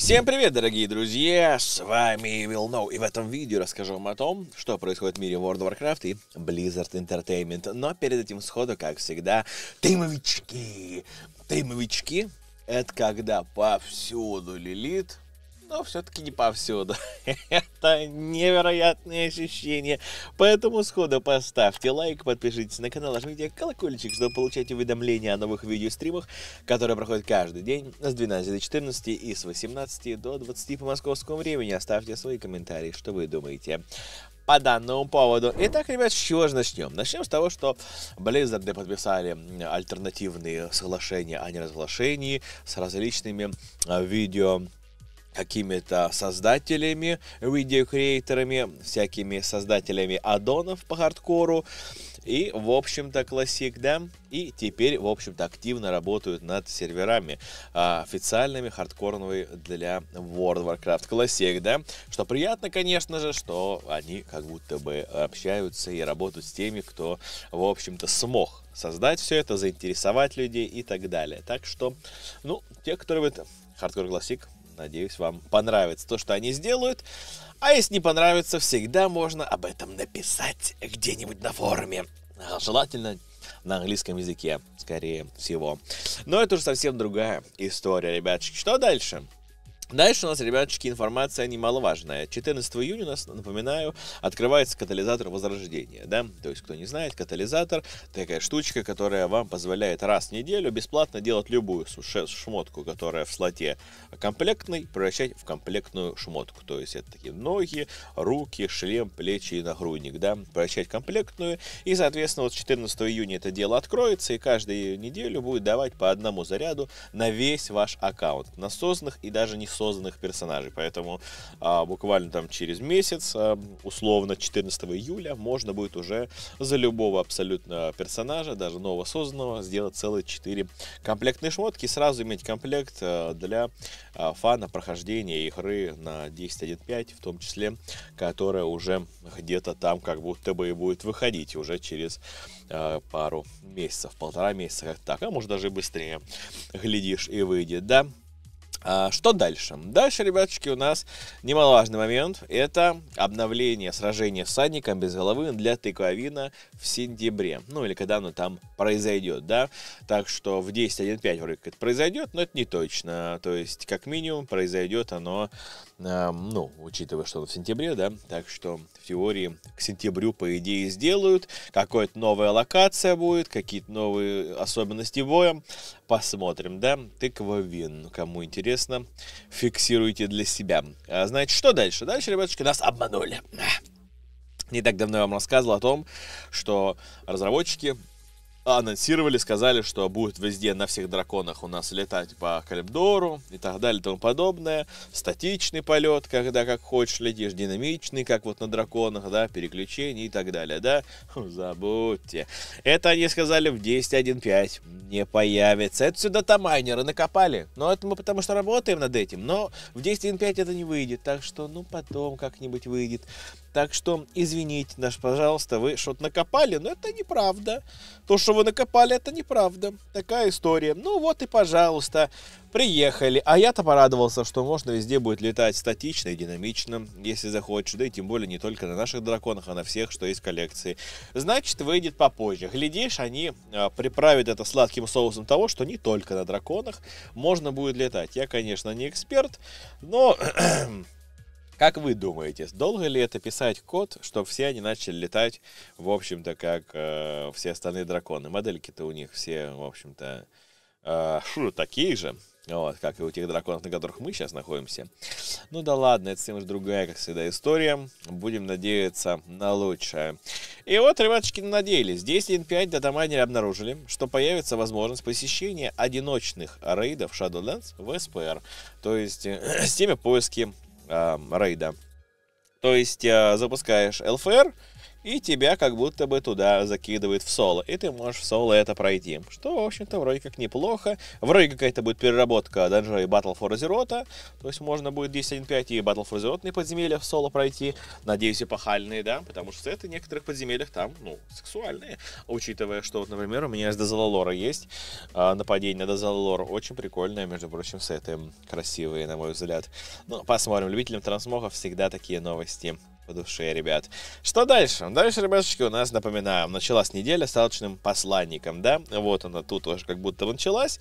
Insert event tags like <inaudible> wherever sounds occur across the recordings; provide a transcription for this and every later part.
Всем привет, дорогие друзья! С вами Will Know. И в этом видео расскажу вам о том, что происходит в мире World of Warcraft и Blizzard Entertainment. Но перед этим сходу, как всегда, тымовички! Тымовички — это когда повсюду лилит, но все-таки не повсюду. <laughs> Это невероятные ощущения. Поэтому сходу поставьте лайк, подпишитесь на канал, нажмите колокольчик, чтобы получать уведомления о новых видеостримах, которые проходят каждый день с 12 до 14 и с 18 до 20 по московскому времени. Оставьте свои комментарии, что вы думаете по данному поводу. Итак, ребят, с чего же начнем? Начнем с того, что Blizzard подписали альтернативные соглашения о неразглашении с различными а, видео какими-то создателями, видеокреаторами, всякими создателями аддонов по хардкору. И, в общем-то, классик, да? И теперь, в общем-то, активно работают над серверами а, официальными, хардкорными для World of Warcraft Classic, да? Что приятно, конечно же, что они как будто бы общаются и работают с теми, кто, в общем-то, смог создать все это, заинтересовать людей и так далее. Так что, ну, те, кто любит хардкор классик, Надеюсь, вам понравится то, что они сделают. А если не понравится, всегда можно об этом написать где-нибудь на форуме. А, желательно на английском языке, скорее всего. Но это уже совсем другая история, ребятчики. Что дальше? Дальше у нас, ребяточки, информация немаловажная. 14 июня у нас, напоминаю, открывается катализатор возрождения, да, то есть, кто не знает, катализатор такая штучка, которая вам позволяет раз в неделю бесплатно делать любую шмотку, которая в слоте комплектной, превращать в комплектную шмотку, то есть, это такие ноги, руки, шлем, плечи и нагрудник, да, превращать комплектную, и, соответственно, вот 14 июня это дело откроется, и каждую неделю будет давать по одному заряду на весь ваш аккаунт, на созданных и даже не созданных персонажей. Поэтому а, буквально там через месяц, а, условно 14 июля, можно будет уже за любого абсолютно персонажа, даже нового созданного, сделать целые 4 комплектные шмотки и сразу иметь комплект а, для а, фана прохождения игры на 10.1.5, в том числе, которая уже где-то там как будто бы и будет выходить уже через а, пару месяцев, полтора месяца, как так, а может даже и быстрее, глядишь и выйдет, да? А что дальше? Дальше, ребяточки, у нас немаловажный момент. Это обновление сражения с садником без головы для тыквовина в сентябре. Ну, или когда оно там произойдет, да? Так что в 10.1.5 вроде как это произойдет, но это не точно. То есть, как минимум, произойдет оно Эм, ну, учитывая, что в сентябре, да, так что в теории к сентябрю, по идее, сделают, какая-то новая локация будет, какие-то новые особенности боя, посмотрим, да, тыква вин, кому интересно, фиксируйте для себя. А, знаете, что дальше? Дальше, ребятушки, нас обманули. Не так давно я вам рассказывал о том, что разработчики анонсировали, сказали, что будет везде на всех драконах у нас летать по Калибдору и так далее и тому подобное. Статичный полет, когда как хочешь летишь, динамичный, как вот на драконах, да, переключение и так далее, да. Хм, забудьте. Это они сказали в 10.1.5 не появится. Это сюда-то майнеры накопали. Но это мы потому что работаем над этим. Но в 10.1.5 это не выйдет. Так что, ну, потом как-нибудь выйдет. Так что, извините, наш, пожалуйста, вы что-то накопали, но это неправда. То, что что вы накопали, это неправда. Такая история. Ну вот и пожалуйста, приехали. А я-то порадовался, что можно везде будет летать статично и динамично, если захочешь. Да и тем более не только на наших драконах, а на всех, что есть в коллекции. Значит, выйдет попозже. Глядишь, они э, приправят это сладким соусом того, что не только на драконах можно будет летать. Я, конечно, не эксперт, но <clears throat> Как вы думаете, долго ли это писать код, чтобы все они начали летать, в общем-то, как э, все остальные драконы? Модельки-то у них все, в общем-то, э, такие же, вот, как и у тех драконов, на которых мы сейчас находимся. Ну да ладно, это уже другая, как всегда, история. Будем надеяться на лучшее. И вот, ребяточки, надеялись. Здесь N5 датамайнеры обнаружили, что появится возможность посещения одиночных рейдов Shadowlands в SPR. То есть, э, <clears throat> с теми поиски Эм, рейда. То есть э, запускаешь LFR, и тебя как будто бы туда закидывает в соло, и ты можешь в соло это пройти. Что, в общем-то, вроде как неплохо. Вроде какая-то будет переработка данжа и Battle for Azeroth, то есть можно будет 10.1.5 и Battle for Azeroth подземелья в соло пройти. Надеюсь, эпохальные, да, потому что это в некоторых подземельях там, ну, сексуальные, учитывая, что, вот, например, у меня из Дозалалора есть а, нападение на Дозалалор. Очень прикольное, между прочим, с сеты красивые, на мой взгляд. Ну, посмотрим. Любителям трансмогов всегда такие новости по душе, ребят. Что дальше? Дальше, ребятушки, у нас, напоминаю, началась неделя с алчным посланником, да? Вот она тут уже как будто началась.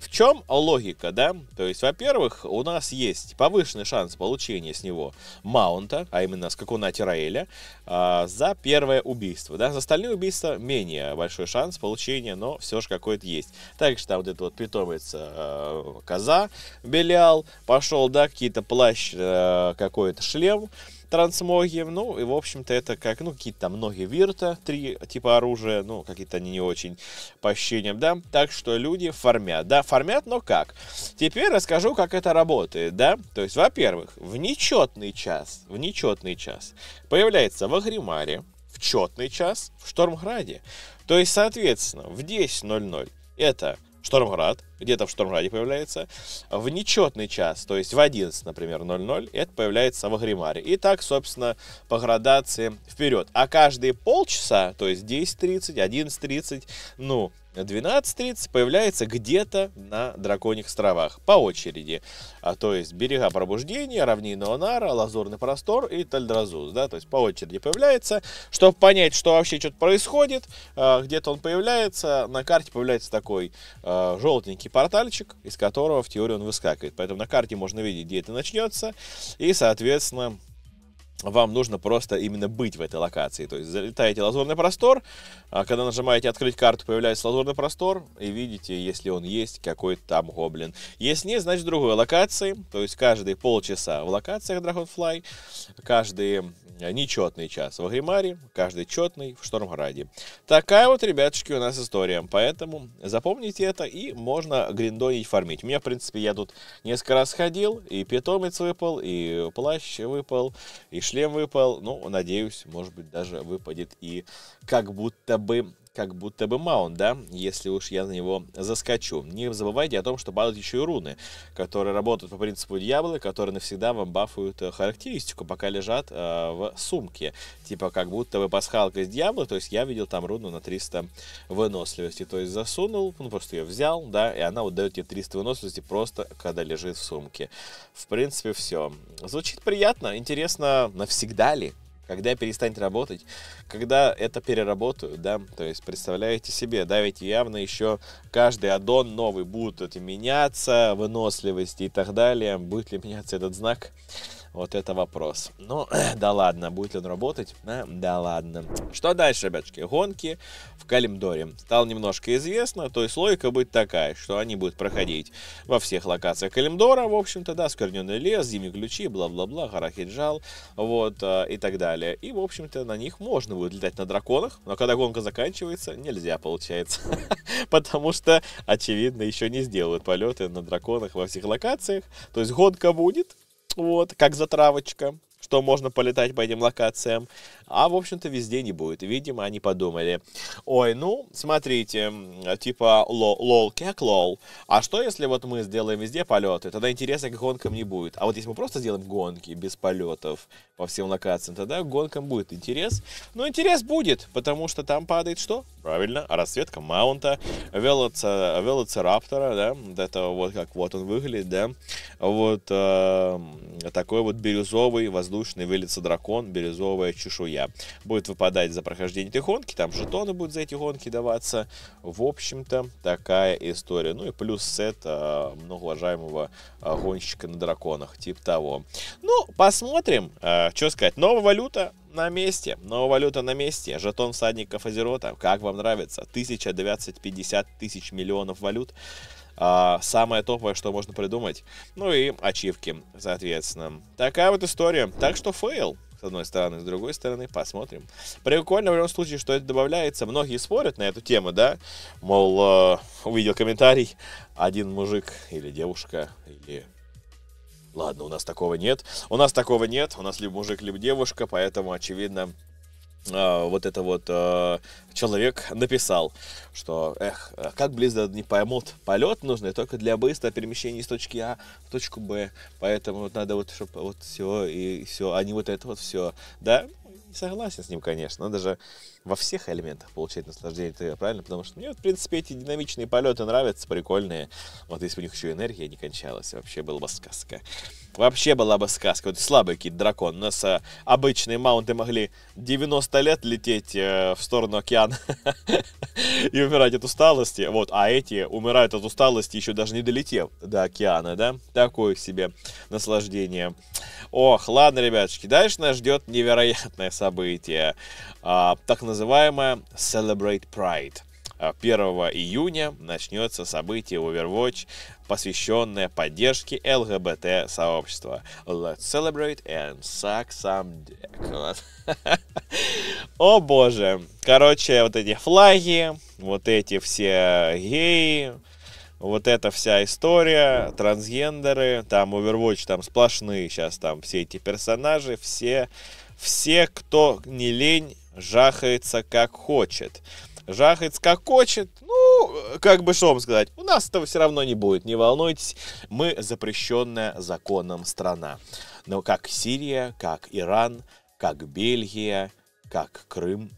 В чем логика, да? То есть, во-первых, у нас есть повышенный шанс получения с него маунта, а именно с какого Тираэля, э, за первое убийство, да? За остальные убийства менее большой шанс получения, но все же какой-то есть. Также там вот это вот питомец э, коза, Белиал, пошел, да, какие-то плащ, э, какой-то шлем, Трансмоги, Ну, и, в общем-то, это как, ну, какие-то там ноги Вирта, три типа оружия, ну, какие-то они не очень по ощущениям, да. Так что люди фармят, да, фармят, но как? Теперь расскажу, как это работает, да. То есть, во-первых, в нечетный час, в нечетный час появляется в Агримаре, в четный час в Штормграде. То есть, соответственно, в 10.00 это Штормград, где-то в Штормграде появляется. В нечетный час, то есть в 11, например, 00, это появляется в Агримаре. И так, собственно, по градации вперед. А каждые полчаса, то есть 10.30, 11.30, ну, 12.30 появляется где-то на Драконьих островах по очереди. А, то есть берега пробуждения, равнина Онара, Лазурный простор и Тальдразуз. Да, то есть по очереди появляется. Чтобы понять, что вообще что-то происходит, а, где-то он появляется, на карте появляется такой а, желтенький портальчик, из которого в теории он выскакивает. Поэтому на карте можно видеть, где это начнется. И, соответственно, вам нужно просто именно быть в этой локации. То есть залетаете в лазурный простор, а когда нажимаете «Открыть карту», появляется лазурный простор, и видите, если он есть, какой там гоблин. Если нет, значит в другой локации, то есть каждые полчаса в локациях Dragonfly, каждый нечетный час в Агримаре, каждый четный в Штормграде. Такая вот, ребятушки, у нас история. Поэтому запомните это, и можно гриндонить, фармить. У меня, в принципе, я тут несколько раз ходил, и питомец выпал, и плащ выпал, и шлем выпал. Ну, надеюсь, может быть, даже выпадет и как будто бы как будто бы маунт, да, если уж я на него заскочу. Не забывайте о том, что падают еще и руны, которые работают по принципу дьявола, которые навсегда вам бафуют э, характеристику, пока лежат э, в сумке. Типа как будто бы пасхалка из дьявола, то есть я видел там руну на 300 выносливости, то есть засунул, ну просто ее взял, да, и она вот дает тебе 300 выносливости просто, когда лежит в сумке. В принципе, все. Звучит приятно, интересно, навсегда ли? когда перестанет работать, когда это переработают, да, то есть представляете себе, да, ведь явно еще каждый аддон новый будут эти меняться, выносливости и так далее, будет ли меняться этот знак, вот это вопрос. Ну, <clears throat> да ладно, будет ли он работать? Да, да ладно. Что дальше, ребяточки? Гонки в Калимдоре. Стало немножко известно, то есть логика будет такая, что они будут проходить во всех локациях Калимдора, в общем-то, да, Скверненный лес, Зимние ключи, бла-бла-бла, гора вот, а, и так далее. И, в общем-то, на них можно будет летать на драконах, но когда гонка заканчивается, нельзя, получается. <laughs> Потому что, очевидно, еще не сделают полеты на драконах во всех локациях. То есть гонка будет, вот, как затравочка что можно полетать по этим локациям. А, в общем-то, везде не будет. Видимо, они подумали, ой, ну, смотрите, типа, лол, лол, как лол. А что, если вот мы сделаем везде полеты? Тогда интереса к гонкам не будет. А вот если мы просто сделаем гонки без полетов по всем локациям, тогда к гонкам будет интерес. Но интерес будет, потому что там падает что? Правильно, расцветка маунта, велоца, велоцираптора, да, вот этого вот, как вот он выглядит, да. Вот э, такой вот бирюзовый воздушный воздушный вылится дракон, бирюзовая чешуя. Будет выпадать за прохождение этой гонки, там жетоны будут за эти гонки даваться. В общем-то, такая история. Ну и плюс сет э, многоуважаемого э, гонщика на драконах, типа того. Ну, посмотрим, э, а, что сказать. Новая валюта на месте. Новая валюта на месте. Жетон всадников Азерота. Как вам нравится? 1950 тысяч миллионов валют а, самое топовое, что можно придумать. Ну и ачивки, соответственно. Такая вот история. Так что фейл с одной стороны, с другой стороны, посмотрим. Прикольно в любом случае, что это добавляется. Многие спорят на эту тему, да? Мол, э, увидел комментарий, один мужик или девушка, или... Ладно, у нас такого нет. У нас такого нет. У нас либо мужик, либо девушка, поэтому, очевидно, а, вот это вот а, человек написал, что, эх, как близко не поймут, полет нужный только для быстрого перемещения из точки А в точку Б, поэтому вот надо вот, чтобы вот все и все, а не вот это вот все, да, согласен с ним, конечно. Надо же во всех элементах получать наслаждение ТВ, правильно? Потому что мне, в принципе, эти динамичные полеты нравятся, прикольные. Вот если бы у них еще энергия не кончалась, вообще было бы сказка. Вообще была бы сказка. Вот слабый кит дракон. У нас а, обычные маунты могли 90 лет лететь э, в сторону океана <laughs> и умирать от усталости. Вот, а эти умирают от усталости, еще даже не долетев до океана, да? Такое себе наслаждение. Ох, ладно, ребятушки, дальше нас ждет невероятное событие. А, так называемое Celebrate Pride. 1 а июня начнется событие Overwatch, посвященное поддержке ЛГБТ-сообщества. Let's celebrate and suck some dick. <laughs> О боже. Короче, вот эти флаги, вот эти все геи, вот эта вся история, трансгендеры, там Overwatch, там сплошные сейчас там все эти персонажи, все, все, кто не лень, жахается как хочет жахает, скакочет. Ну, как бы что вам сказать, у нас этого все равно не будет, не волнуйтесь, мы запрещенная законом страна. Но как Сирия, как Иран, как Бельгия, как Крым,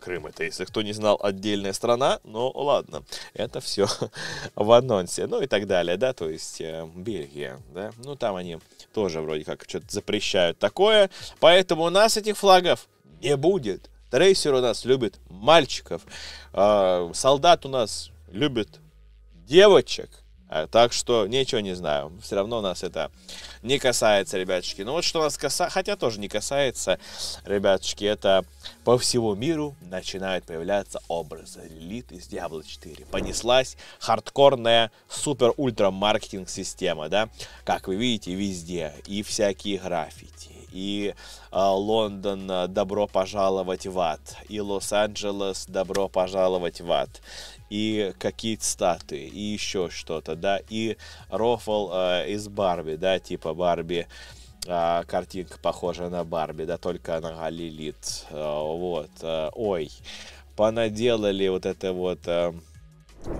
Крым это, если кто не знал, отдельная страна, но ладно, это все <laughs> в анонсе, ну и так далее, да, то есть э, Бельгия, да, ну там они тоже вроде как что-то запрещают такое, поэтому у нас этих флагов не будет. Рейсер у нас любит мальчиков. Э, солдат у нас любит девочек. А, так что ничего не знаю. Все равно нас это не касается, ребяточки. Но ну, вот что нас касается, хотя тоже не касается, ребяточки, это по всему миру начинают появляться образы Лилит из Diablo 4. Понеслась хардкорная супер-ультра-маркетинг-система, да? Как вы видите, везде. И всякие граффити, и а, Лондон а, «Добро пожаловать в ад», и Лос-Анджелес «Добро пожаловать в ад», и какие-то статы. и еще что-то, да, и рофл э, из Барби, да, типа Барби, э, картинка похожа на Барби, да, только она лилит, э, вот, э, ой, понаделали вот это вот... Э,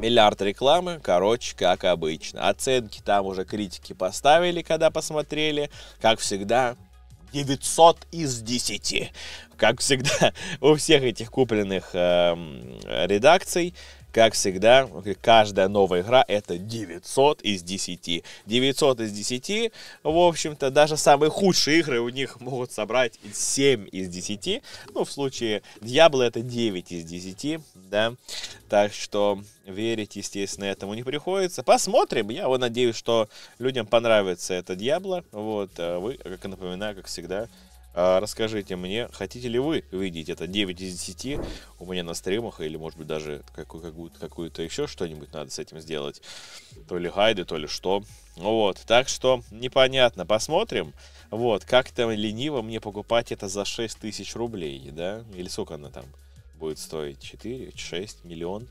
Миллиард рекламы, короче, как обычно. Оценки там уже критики поставили, когда посмотрели. Как всегда, 900 из 10. Как всегда <laughs> у всех этих купленных э, редакций. Как всегда, каждая новая игра это 900 из 10. 900 из 10, в общем-то, даже самые худшие игры у них могут собрать 7 из 10. Ну, в случае Diablo это 9 из 10, да. Так что верить, естественно, этому не приходится. Посмотрим. Я вот надеюсь, что людям понравится это Diablo. Вот, а вы, как и напоминаю, как всегда, а, расскажите мне, хотите ли вы видеть это 9 из 10 у меня на стримах, или, может быть, даже какую-то какую еще что-нибудь надо с этим сделать. То ли гайды, то ли что. Вот, так что непонятно, посмотрим. Вот, как-то лениво мне покупать это за 6 тысяч рублей, да? Или сколько она там будет стоить? 4, 6 миллион?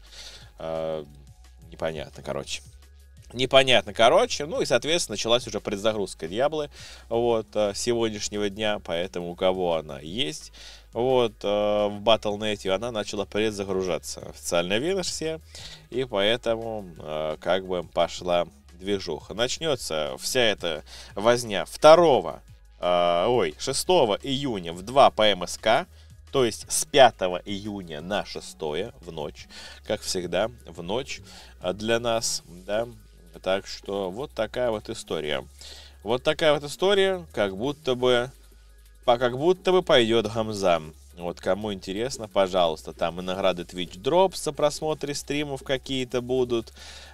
А, непонятно, короче непонятно, короче. Ну и, соответственно, началась уже предзагрузка Дьяблы вот, э, сегодняшнего дня, поэтому у кого она есть, вот, э, в Battle.net она начала предзагружаться. Официальная версии, и поэтому э, как бы пошла движуха. Начнется вся эта возня 2 ой, 6 июня в 2 по МСК, то есть с 5 июня на 6 в ночь, как всегда, в ночь для нас, да, так что вот такая вот история. Вот такая вот история, как будто бы, по, как будто бы пойдет Гамза. Вот кому интересно, пожалуйста, там и награды Twitch Drops за просмотры стримов какие-то будут.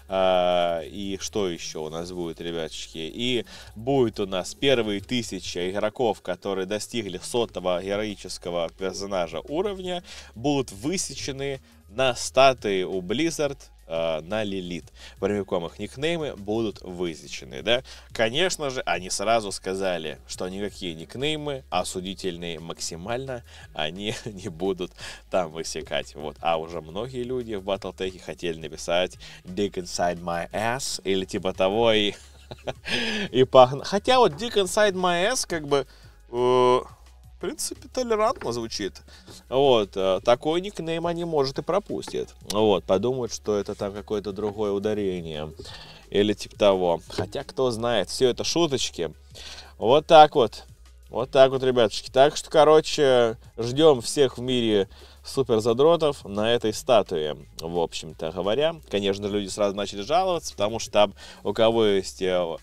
А, и что еще у нас будет, ребяточки? И будет у нас первые тысяча игроков, которые достигли сотого героического персонажа уровня, будут высечены на статы у Blizzard э, на Лилит. Прямиком их никнеймы будут высечены, да? Конечно же, они сразу сказали, что никакие никнеймы осудительные максимально они <laughs> не будут там высекать. Вот. А уже многие люди в Battletech хотели написать "Dig Inside My Ass или типа того и... <laughs> и пах... Хотя вот "Dig Inside My Ass как бы... Э, в принципе, толерантно звучит. Вот, э, такой никнейм они, может, и пропустят. Вот, подумают, что это там какое-то другое ударение. Или типа того. Хотя, кто знает, все это шуточки. Вот так вот. Вот так вот, ребятушки. Так что, короче, ждем всех в мире суперзадротов на этой статуе, в общем-то говоря. Конечно, люди сразу начали жаловаться, потому что там у кого есть э,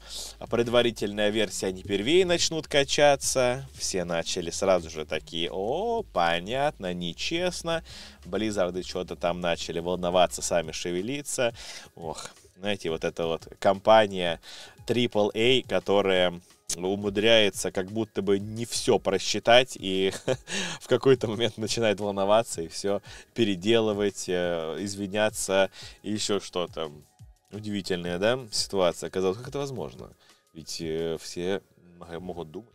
предварительная версия, они первее начнут качаться. Все начали сразу же такие, о, понятно, нечестно. Близзарды что-то там начали волноваться, сами шевелиться. Ох, знаете, вот эта вот компания AAA, которая умудряется как будто бы не все просчитать и <laughs> в какой-то момент начинает волноваться и все переделывать, э, извиняться и еще что-то. Удивительная, да, ситуация оказалась. Как это возможно? Ведь э, все могут думать.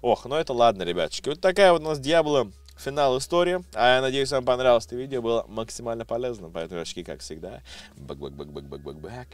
Ох, ну это ладно, ребяточки. Вот такая вот у нас Дьявола финал истории. А я надеюсь, вам понравилось это видео. Было максимально полезно. Поэтому очки, как всегда. Бак-бак-бак-бак-бак-бак-бак.